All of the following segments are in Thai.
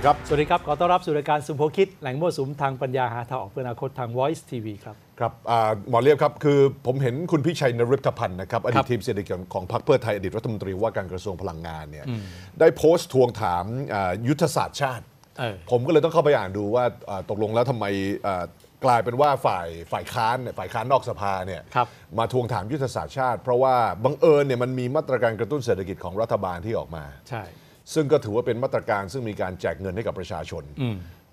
ดีครับสวัสดีครับ ขอต้อนรับสู่รายการสุมโพคิดแหล่งมั่วสุมทางปัญญาหาทางออกเพื่ออนาคตทาง Voice TV ครับครับหมอเรียบครับ คือผมเห็นคุณพิชัยนริพพันธ์นะครับ อดีตทีมเศรษฐกิจของพรรคเพื่อไทยอดีตรัฐมนตรีว่าการกระทรวงพลังงานเนี่ย ได้โพสต์ทวงถามยุทธศาสตร์ชาติ ผมก็เลยต้องเข้าไปอ่านดูว่าตกลงแล้วทำไมกลายเป็นว่าฝ่ายฝ่ายค้านฝ่ายค้านนอกสภาเนี่ยมาทวงถามยุทธศาสตร์ชาติ เพราะว่าบังเอิญเนี่ยมันมีมาตรการกระตุ้นเศรษฐกิจของรัฐบาลที่ออกมาใช่ซึ่งก็ถือว่าเป็นมาตรการซึ่งมีการแจกเงินให้กับประชาชน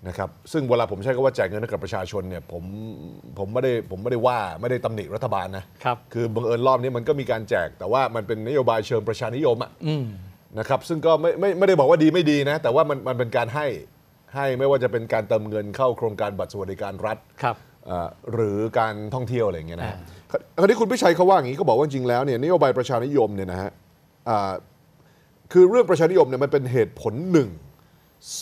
นะครับซึ่งเวลาผมใช้คำว่าแจกเงินให้กับประชาชนเนี่ยผมผมไม่ได้ผมไม่ได้ว่าไม่ได้ตำหนิรัฐบาลนะครับ คือบังเอิญรอบนี้มันก็มีการแจกแต่ว่ามันเป็นนโยบายเชิงประชานิยมอ่ะนะครับ ซึ่งก็ไม่ไม่ไม่ได้บอกว่าดีไม่ดีนะ แต่ว่ามันมันเป็นการให้ให้ไม่ว่าจะเป็นการเติมเงินเข้าโครงการบัตรสวัสดิการรัฐครับหรือการท่องเที่ยวอะไรอย่างเงี้ยนะคราวนี้คุณพิชัยเขาว่าอย่างนี้เขาบอกว่าจริงแล้วเนี่ยนโยบายประชานิยมเนี่ยนะฮะคือเรื่องประชานิยมเนี่ยมันเป็นเหตุผลหนึ่ง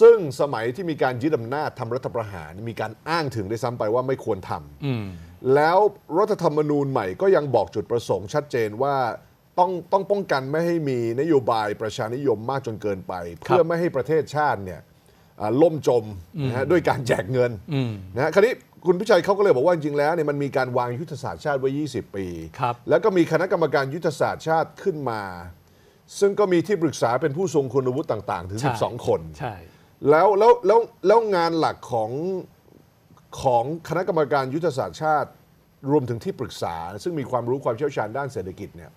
ซึ่งสมัยที่มีการยึดอำนาจทำรัฐประหารมีการอ้างถึงได้ซ้ำไปว่าไม่ควรทำแล้วรัฐธรรมนูญใหม่ก็ยังบอกจุดประสงค์ชัดเจนว่า ต้องต้องป้องกันไม่ให้มีนโยบายประชานิยมมากจนเกินไป เพื่อไม่ให้ประเทศชาติเนี่ยล่มจมนะฮะด้วยการแจกเงินนะฮะคราวนี้คุณพิชัยเขาก็เลยบอกว่าจริงๆแล้วเนี่ยมันมีการวางยุทธศาสตร์ชาติไว้ 20 ปี แล้วก็มีคณะกรรมการยุทธศาสตร์ชาติขึ้นมาซึ่งก็มีที่ปรึกษาเป็นผู้ทรงคุณวุฒิต่าง ๆ ถึง12คน ใช่แล้วแล้วแล้วแล้วงานหลักของของคณะกรรมการยุทธศาสตร์ชาติ รวมถึงที่ปรึกษา ซึ่งมีความรู้ความเชี่ยวชาญด้านเศรษฐกิจเนี่ย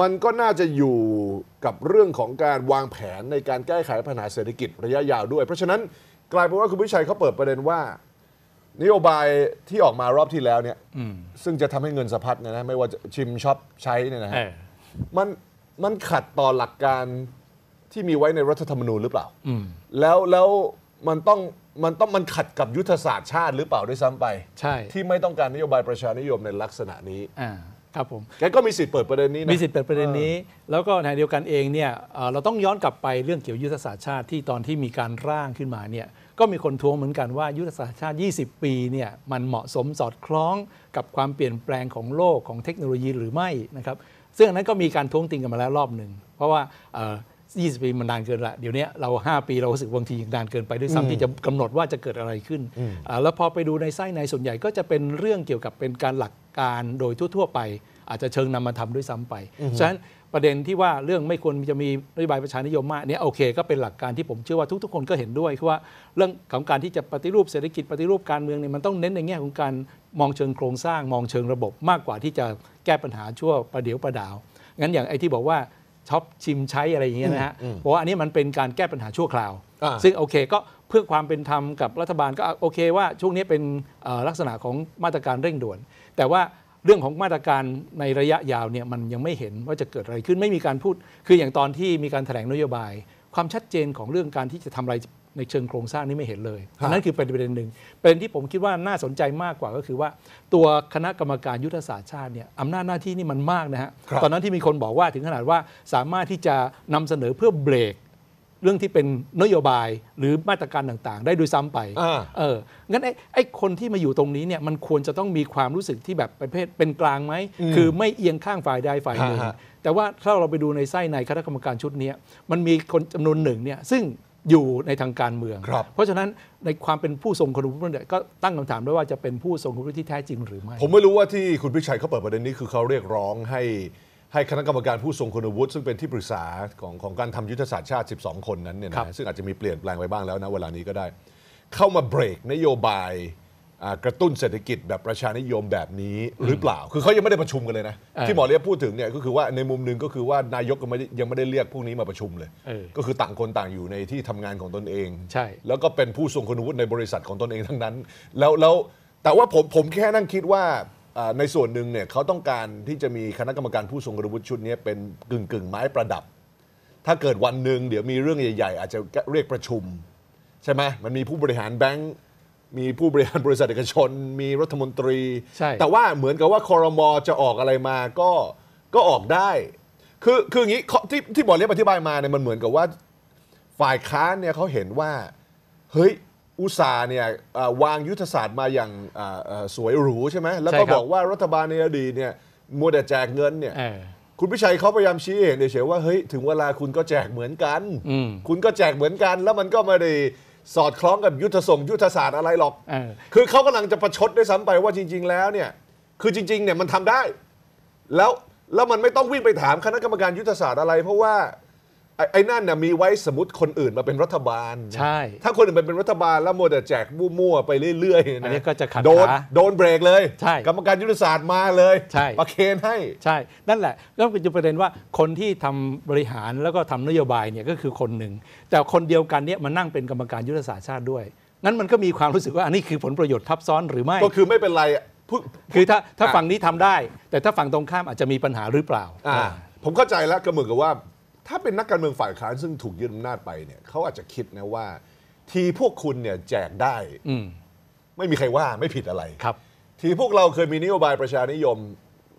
มันก็น่าจะอยู่กับเรื่องของการวางแผนในการแก้ไขปัญหาเศรษฐกิจระยะยาวด้วย เพราะฉะนั้นกลายเป็นว่าคุณวิชัยเขาเปิดประเด็นว่านโยบายที่ออกมารอบที่แล้วเนี่ยซึ่งจะทำให้เงินสะพัดเนยนะไม่ว่าจะชิมช็อปใช้เนี่ยนะฮะมันมันขัดต่อหลักการที่มีไว้ในรัฐธรรมนูญหรือเปล่าแล้วแล้วมันต้องมันต้องมันขัดกับยุทธศาสตร์ชาติหรือเปล่าด้วยซ้ำไป ใช่ ที่ไม่ต้องการนโยบายประชานิยมในลักษณะนี้ อ่า ครับผม แกก็มีสิทธิ์เปิดประเด็นนี้นะ มีสิทธิ์เปิดประเด็นนี้ แล้วก็ในเดียวกันเองเนี่ยเราต้องย้อนกลับไปเรื่องเกี่ยวยุทธศาสตร์ชาติที่ตอนที่มีการร่างขึ้นมาเนี่ย ก็มีคนทวงเหมือนกันว่ายุทธศาสตร์ชาติ 20 ปี เนี่ย มันเหมาะสมสอดคล้องกับความเปลี่ยนแปลงของโลกของเทคโนโลยีหรือไม่นะครับซึ่งอันนั้นก็มีการท้วงติงกันมาแล้วรอบหนึ่งเพราะว่า 20 ปีมันนานเกินละ เดี๋ยวนี้เรา 5 ปีเรารู้สึกบางทียังนานเกินไปด้วยซ้ำที่จะกำหนดว่าจะเกิดอะไรขึ้น แล้วพอไปดูในไส้ในส่วนใหญ่ก็จะเป็นเรื่องเกี่ยวกับเป็นการหลักการโดยทั่ว ๆไปอาจจะเชิงนำมาทำด้วยซ้ำไป ฉะนั้นประเด็นที่ว่าเรื่องไม่ควรจะมีนโยบายประชานิยมมากเนี่ยโอเค ก็เป็นหลักการที่ผมเชื่อว่าทุกๆคนก็เห็นด้วยคือว่าเรื่องของการที่จะปฏิรูปเศรษฐกิจปฏิรูปการเมืองเนี่ยมันต้องเน้นในแง่ของการมองเชิงโครงสร้าง มองเชิงระบบมากกว่าที่จะแก้ปัญหาชั่วประเดี๋ยวประดาวงั้นอย่างไอ้ที่บอกว่าช็อปชิมใช้อะไรอย่างเงี้ยนะฮะเพราะว่าอันนี้มันเป็นการแก้ปัญหาชั่วคราวซึ่งโอเคก็เพื่อความเป็นธรรมกับรัฐบาลก็โอเคว่า ช่วงนี้เป็นลักษณะของมาตรการเร่งด่วน แต่ว่าเรื่องของมาตรการในระยะยาวเนี่ยมันยังไม่เห็นว่าจะเกิดอะไรขึ้นไม่มีการพูด คืออย่างตอนที่มีการถแถลงนโยบาย ความชัดเจนของเรื่องการที่จะทำอะไรในเชิงโครงสร้างนี่ไม่เห็นเลยอันนั้นคือประเด็นหนึ่งประเด็นที่ผมคิดว่าน่าสนใจมากกว่าก็คือว่า ตัวคณะกรรมการยุทธศาสตร์ชาติเนี่ยอำนาจหน้าที่นี่ มันมากนะฮะตอนนั้นที่มีคนบอกว่าถึงขนาดว่าสามารถที่จะนำเสนอเพื่อเบรกเรื่องที่เป็นนโยบายหรือมาตรการต่างๆ ได้ด้วยซ้ำไปอเออ งั้นไอ้ไอ้คนที่มาอยู่ตรงนี้เนี่ยมันควรจะต้องมีความรู้สึกที่แบบประเภทเป็นกลางไหม คือไม่เอียงข้างฝ่ายใดฝ่ายหนึ่งแต่ว่าถ้าเราไปดูในไส้ในคณะกรรมการชุดนี้มันมีคนจำนวนหนึ่งเนี่ยซึ่งอยู่ในทางการเมือง เพราะฉะนั้นในความเป็นผู้ทรงคุณวุฒิเนี่ยก็ตั้งคำถามด้วยว่าจะเป็นผู้ทรงคุณวุฒิที่แท้จริงหรือไม่ ผมไม่รู้ว่าที่คุณพิชัยเขาเปิดประเด็นนี้คือเขาเรียกร้องให้ให้คณะกรรมการผู้ทรงคุณวุฒิซึ่งเป็นที่ปรึกษาของของการทำยุทธศาสตร์ชาติ 12 คนนั้นเนี่ยนะซึ่งอาจจะมีเปลี่ยนแปลงไปบ้างแล้วนะ เวลานี้ก็ได้ เข้ามาเบรกนโยบายกระตุ้นเศรษฐกิจแบบประชานิยมแบบนี้หรือเปล่า คือเขายังไม่ได้ประชุมกันเลยนะ ที่หมอเรียกพูดถึงเนี่ยก็คือว่าในมุมหนึ่งก็คือว่านายกยังไม่ได้เรียกพวกนี้มาประชุมเลย ก็คือต่างคนต่างอยู่ในที่ทำงานของตนเอง ใช่ แล้วก็เป็นผู้ทรงคุณวุฒิในบริษัทของตนเองทั้งนั้นแล้วแล้วแต่ว่าผมผมแค่นั่งคิดว่าในส่วนหนึ่งเนี่ยเขาต้องการที่จะมีคณะกรรมการผู้ทรงคุณวุฒิชุดนี้ เป็นกึ่งกึ่งไม้ประดับ ถ้าเกิดวันหนึ่งเดี๋ยวมีเรื่องใหญ่ๆ อาจจะเรียกประชุม ใช่ไหมมันมีผู้บริหารแบงก์มีผู้บริหารบริษัทเอกชน มีรัฐมนตรีใช่แต่ว่าเหมือนกับว่าคอรมอจะออกอะไรมาก็ก็ออกได้ คือคืออย่างนี้ที่ที่บอกเลยกอธิบายมาเนี่ยมันเหมือนกับว่าฝ่ายค้านเนี่ยเขาเห็นว่าเฮ้ยอุตสาเนี่ยวางยุทธศาสตร์มาอย่างสวยหรูใช่ไหมแล้วก็บอกว่ารัฐบาลในอดีตเนี่ยมัวแต่แจกเงินเนี่ยคุณพิชัยเขาพยายามชี้เห็นเฉยว่าเฮ้ยถึงเวลาคุณก็แจกเหมือนกัน คุณก็แจกเหมือนกัน แล้วมันก็ไม่ได้สอดคล้องกับยุทธส่งยุทธศาสตร์อะไรหรอกอคือเขากำลังจะประชดด้วยซ้ำไปว่าจริง ๆแล้วเนี่ยคือจริงๆเนี่ยมันทำได้ แล้วแล้วมันไม่ต้องวิ่งไปถามคณะกรรมการยุทธศาสตร์อะไรเพราะว่าไอ้ไอนั่นน่ะมีไว้สมมติคนอื่นมาเป็นรัฐบาล ใช่ ถ้าคนอื่นมาเป็นรัฐบาลแล้วมัวแต่แจกมั่วๆไปเรื่อยๆอันนี้ก็จะขัดโดนขาโดนเบรกเลยใช่กรรมการยุทธศาสตร์มาเลยใช่ประเคนให้ใช่ นั่นแหละ ก็เป็นจุดประเด็นว่า คนที่ทำบริหารแล้วก็ทำนโยบายเนี่ยก็คือคนหนึ่งแต่คนเดียวกันเนี่ยมานั่งเป็นกรรมการยุทธศาสตร์ชาติด้วยนั้นมันก็มีความรู้สึกว่าอันนี้คือผลประโยชน์ทับซ้อนหรือไม่ ก็คือไม่เป็นไรคือถ้าถ้าฝั่งนี้ทำได้ แต่ถ้าฝั่งตรงข้ามอาจจะมีปัญหาหรือเปล่าอ่าผมเข้าใจแล้วก็เหมือนกับว่าถ้าเป็นนักการเมืองฝ่ายค้าน ซึ่งถูกยึดอำนาจไปเนี่ยเขาอาจจะคิดนะว่า ทีพวกคุณเนี่ยแจกได้อืไม่มีใครว่าไม่ผิดอะไรครับทีพวกเราเคยมีนโยบายประชานิยม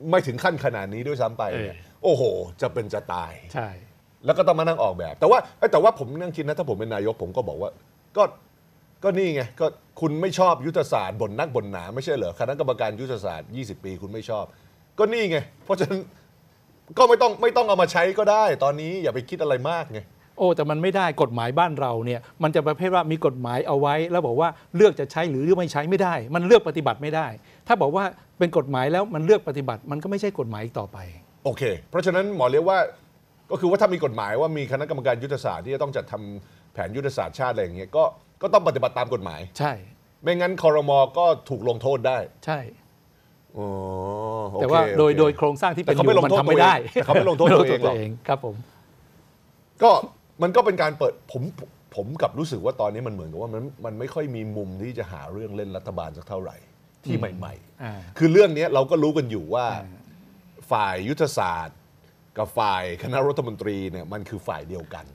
ไม่ถึงขั้นขนาดนี้ด้วยซ้ำไปเนี่ยโอ้โห จะเป็นจะตายใช่ แล้วก็ต้องมานั่งออกแบบ แต่ว่าแต่ว่าผมนั่งคิดนะ ถ้าผมเป็นนายกผมก็บอกว่า ก็ก็นี่ไงก็คุณไม่ชอบยุทธศาสตร์ บนนักบนหนาไม่ใช่เหรอคณะกรรมการยุทธศาสตร์20ปีคุณไม่ชอบ ก็นี่ไงเพราะฉะนั้นก็ไม่ต้องไม่ต้องเอามาใช้ก็ได้ ตอนนี้อย่าไปคิดอะไรมากไงโอ้แต่มันไม่ได้กฎหมายบ้านเราเนี่ย มันจะประเภทว่ามีกฎหมายเอาไว้ แล้วบอกว่าเลือกจะใช้หรือเลือไม่ใช้ไม่ได้ มันเลือกปฏิบัติไม่ได้ ถ้าบอกว่าเป็นกฎหมายแล้วมันเลือกปฏิบัติ มันก็ไม่ใช่กฎหมาย อีกต่อไป โอเค เพราะฉะนั้นหมอเรียกว่าก็คือว่าถ้ามีกฎหมาย ว่ามีคณะกรรมการยุทธศาสตร์ที่จะต้องจัดทำแผนยุทธศาสตร์ชาติอะไรอย่างเงี้ยก็ก็ต้องปฏิบัติตามกฎหมาย ใช่ไม่งั้นคอรมอก็ถูกลงโทษได้ ใช่แต่ว่าโดยโดยโครงสร้างที่เป็นอยู่มันทำไม่ได้เขาไม่ลงโทษตัวเองครับผมก็มันก็เป็นการเปิดผมผมกับรู้สึกว่าตอนนี้มันเหมือนกับว่ามันมันไม่ค่อยมีมุม ที่จะหาเรื่องเล่นรัฐบาลสักเท่าไหร่ ที่ใหม่ๆคือเรื่องนี้เราก็รู้กันอยู่ว่า ฝ่ายยุทธศาสตร์กับฝ่ายคณะรัฐมนตรีเนี่ยมันคือฝ่ายเดียวกัน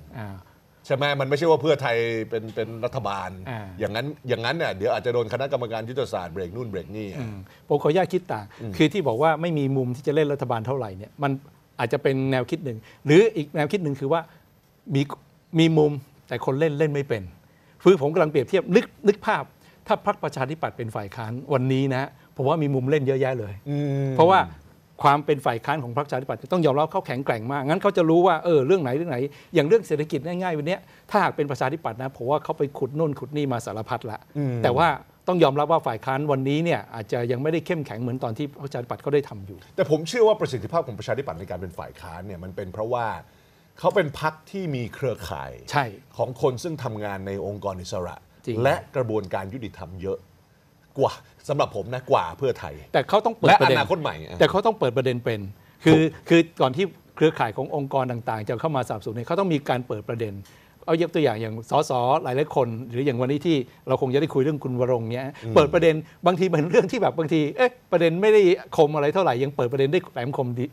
ใช่ไหมมันไม่ใช่ว่าเพื่อไทยเป็นเป็นรัฐบาลออย่างนั้นอย่างนั้นเนี่ย เดี๋ยวอาจจะโดนคณะกรรมการยุทธศาสตร์เบรกนู่นเบรกนี่อ่ะผมขออนุญาตคิดต่าง คือที่บอกว่าไม่มีมุมที่จะเล่นรัฐบาลเท่าไหร่เนี่ยมันอาจจะเป็นแนวคิดหนึ่ง หรืออีกแนวคิดหนึ่งคือว่ามีมีมุมแต่คนเล่นเล่นไม่เป็นคือผมกำลังเปรียบเทียบนึกนึกภาพ ถ้าพรรคประชาธิปัตย์เป็นฝ่ายค้านวันนี้นะผมว่ามีมุมเล่นเยอะแยะเลยเพราะว่าความเป็นฝ่ายค้านของพรรคชาธิปัตย์ต้องยอมรับเขาแข็งแกร่งมาก งั้นเขาจะรู้ว่าเออเรื่องไหนเรื่องไหน อย่างเรื่องเศรษฐกิจง่ายๆวันนี้ถ้าหากเป็นประชาธิปัตย์นะผมว่าเขาไปขุดนน่นขุดนี่มาสารพัดละ แต่ว่าต้องยอมรับว่าฝ่ายค้านวันนี้เนี่ยอาจจะยังไม่ได้เข้มแข็งเหมือนตอนที่ประชาธิปัตย์เขาได้ทำอยู่ แต่ผมเชื่อว่าประสิทธิภาพของประชาธิปัตย์ในการเป็นฝ่ายค้านเนี่ยมันเป็นเพราะว่าเขาเป็นพรรคที่มีเครือข่าย ใช่ของคนซึ่งทำงานในองค์กรอิสระและกระบวนการยุติธรรมเยอะกว่าสำหรับผมนะกว่าเพื่อไทย แต่เขาต้องเปิดและประอเด็นนาคตใหม่ แต่เขาต้องเปิดประเด็นเป็นคือคือก่อนที่เครือข่ายขององค์กรต่าง ๆ จะเข้ามาสับสนนเนี่ยเขาต้องมีการเปิดประเด็น เอายกตัวอย่างอย่างสสหลายหลายคน หรืออย่างวันนี้ที่เราคงจะได้คุยเรื่องคุณวรงเนี้ยเปิดประเด็นบางทีเป็นเรื่องที่แบบบางที เอ๊ะประเด็นไม่ได้คมอะไรเท่าไหร่ยังเปิดประเด็นได้แหลมคมดี